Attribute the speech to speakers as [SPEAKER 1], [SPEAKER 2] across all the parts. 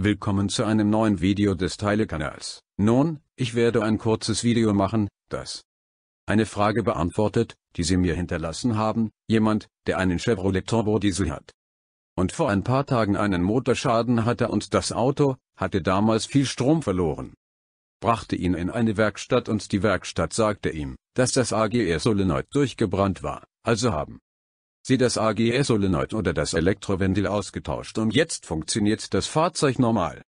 [SPEAKER 1] Willkommen zu einem neuen Video des Teilekanals. Nun, ich werde ein kurzes Video machen, das eine Frage beantwortet, die Sie mir hinterlassen haben, jemand, der einen Chevrolet Turbo Diesel hat. Und vor ein paar Tagen einen Motorschaden hatte und das Auto, hatte damals viel Strom verloren. Brachte ihn in eine Werkstatt und die Werkstatt sagte ihm, dass das AGR-Solenoid durchgebrannt war, also haben sie das AGS-Solenoid oder das Elektrovendel ausgetauscht und jetzt funktioniert das Fahrzeug normal.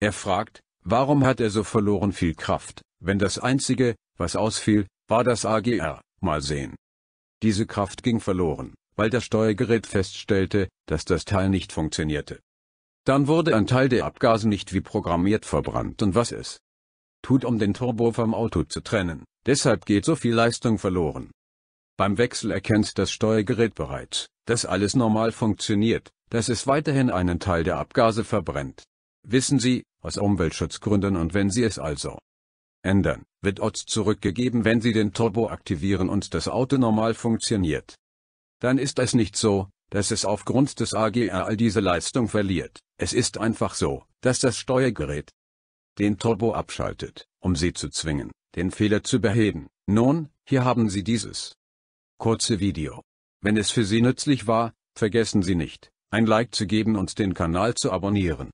[SPEAKER 1] Er fragt, warum hat er so verloren viel Kraft, wenn das einzige, was ausfiel, war das AGR, mal sehen. Diese Kraft ging verloren, weil das Steuergerät feststellte, dass das Teil nicht funktionierte. Dann wurde ein Teil der Abgase nicht wie programmiert verbrannt und was es tut, um den Turbo vom Auto zu trennen, deshalb geht so viel Leistung verloren. Beim Wechsel erkennt das Steuergerät bereits, dass alles normal funktioniert, dass es weiterhin einen Teil der Abgase verbrennt. Wissen Sie, aus Umweltschutzgründen und wenn Sie es also ändern, wird OTS zurückgegeben, wenn Sie den Turbo aktivieren und das Auto normal funktioniert. Dann ist es nicht so, dass es aufgrund des AGR all diese Leistung verliert. Es ist einfach so, dass das Steuergerät den Turbo abschaltet, um Sie zu zwingen, den Fehler zu beheben. Nun, hier haben Sie dieses Kurze Video. Wenn es für Sie nützlich war, vergessen Sie nicht, ein Like zu geben und den Kanal zu abonnieren.